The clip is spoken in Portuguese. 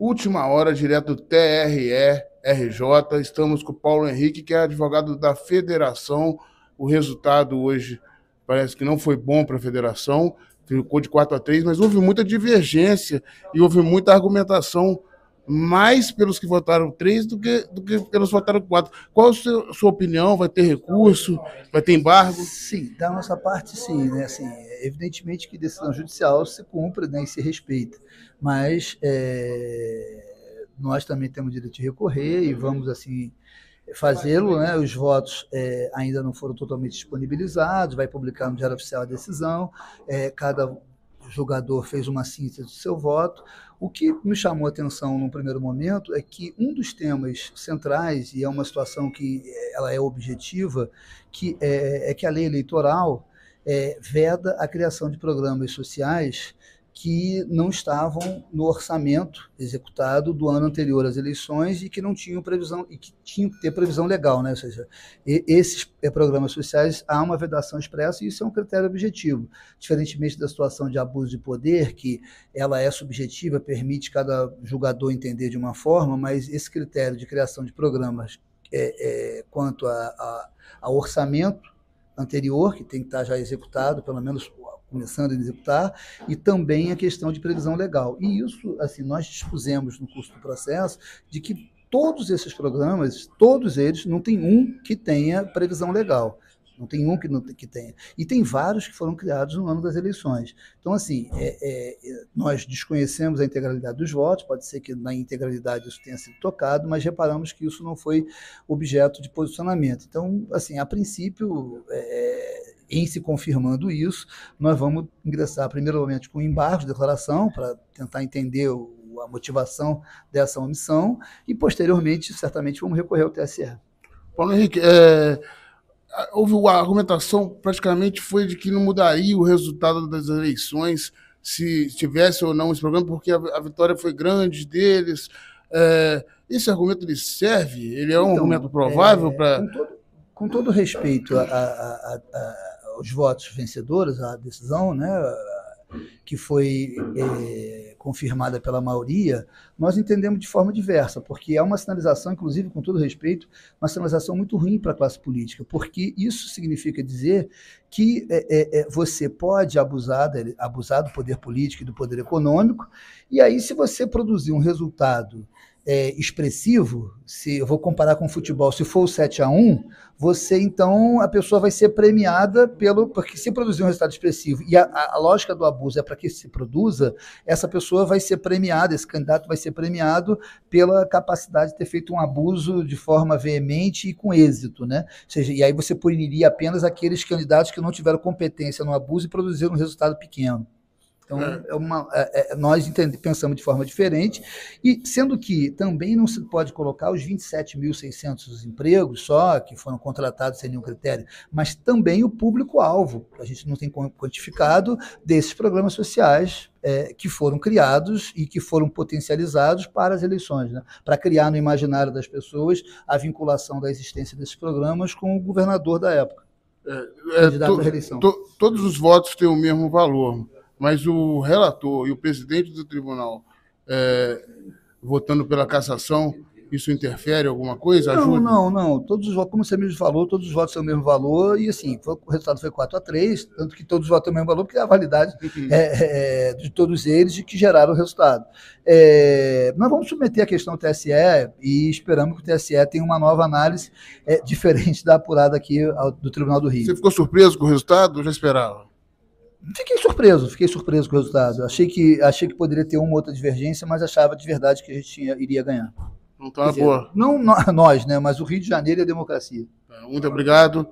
Última hora, direto do TRE RJ. Estamos com o Paulo Henrique, que é advogado da federação. O resultado hoje parece que não foi bom para a federação, ficou de 4 a 3, mas houve muita divergência e houve muita argumentação mais pelos que votaram três do que, do que pelos que votaram quatro. Qual a sua, sua, opinião? Vai ter recurso? Vai ter embargo? Sim, da nossa parte, sim. Né? Assim, evidentemente que decisão judicial se cumpre né, e se respeita, mas é, nós também temos direito de recorrer e vamos assim fazê-lo. Né? Os votos é, ainda não foram totalmente disponibilizados, vai publicar no Diário Oficial a decisão. É, cada jogador fez uma síntese do seu voto. O que me chamou a atenção no primeiro momento é que um dos temas centrais, e é uma situação que é, ela é objetiva, que é, é que a lei eleitoral é, veda a criação de programas sociais que não estavam no orçamento executado do ano anterior às eleições e que não tinham previsão e que tinham que ter previsão legal, né? Ou seja, esses eh, programas sociais há uma vedação expressa e isso é um critério objetivo, diferentemente da situação de abuso de poder que ela é subjetiva, permite cada julgador entender de uma forma, mas esse critério de criação de programas é, é, quanto a, a, a orçamento anterior que tem que estar já executado, pelo menos começando a executar, e também a questão de previsão legal. E isso, assim, nós dispusemos no curso do processo de que todos esses programas, todos eles, não tem um que tenha previsão legal. Não tem um que, não, que tenha. E tem vários que foram criados no ano das eleições. Então, assim, é, é, é, nós desconhecemos a integralidade dos votos, pode ser que na integralidade isso tenha sido tocado, mas reparamos que isso não foi objeto de posicionamento. Então, assim, a princípio, é, é em se confirmando isso, nós vamos ingressar primeiramente com embargo, de declaração para tentar entender o, a motivação dessa omissão e posteriormente, certamente, vamos recorrer ao TSE. Paulo Henrique, é, houve a argumentação praticamente foi de que não mudaria o resultado das eleições se tivesse ou não esse programa, porque a, a vitória foi grande deles. É, esse argumento ele serve? Ele é um então, argumento provável é, para com todo respeito a, a, a, os votos vencedores, a decisão, né, que foi é, confirmada pela maioria, nós entendemos de forma diversa, porque é uma sinalização, inclusive com todo respeito, uma sinalização muito ruim para a classe política, porque isso significa dizer que é, é, é você pode abusar, abusar do poder político e do poder econômico, e aí se você produzir um resultado é, expressivo, se eu vou comparar com o futebol, se for o 7 a 1 você então, a pessoa vai ser premiada pelo. Porque se produzir um resultado expressivo e a, a lógica do abuso é para que se produza, essa pessoa vai ser premiada, esse candidato vai ser premiado pela capacidade de ter feito um abuso de forma veemente e com êxito, né? Ou seja, e aí você puniria apenas aqueles candidatos que não tiveram competência no abuso e produziram um resultado pequeno. Então, é. é uma, é, é nós pensamos de forma diferente, e sendo que também não se pode colocar os 27.600 empregos só, que foram contratados sem nenhum critério, mas também o público-alvo. A gente não tem quantificado desses programas sociais é, que foram criados e que foram potencializados para as eleições, né? para criar no imaginário das pessoas a vinculação da existência desses programas com o governador da época. É, é to, To, todos os votos têm o mesmo valor mas o relator e o presidente do tribunal é, votando pela cassação, isso interfere alguma coisa? Não, não, não. Todos os votos, como você mesmo falou, todos os votos são o mesmo valor, e assim, foi, o resultado foi 4 a 3 tanto que todos os votos têm o mesmo valor, porque é a validade uhum. é, é, é, de todos eles e que geraram o resultado. É, nós vamos submeter a questão ao TSE e esperamos que o TSE tenha uma nova análise é, diferente da apurada aqui ao, do Tribunal do Rio. Você ficou surpreso com o resultado? Eu já esperava. Fiquei surpreso, fiquei surpreso com o resultado. Achei que, achei que poderia ter uma outra divergência, mas achava de verdade que a gente tinha, iria ganhar. Então tá boa. Não, nós, né? Mas o Rio de Janeiro é democracia. Muito obrigado.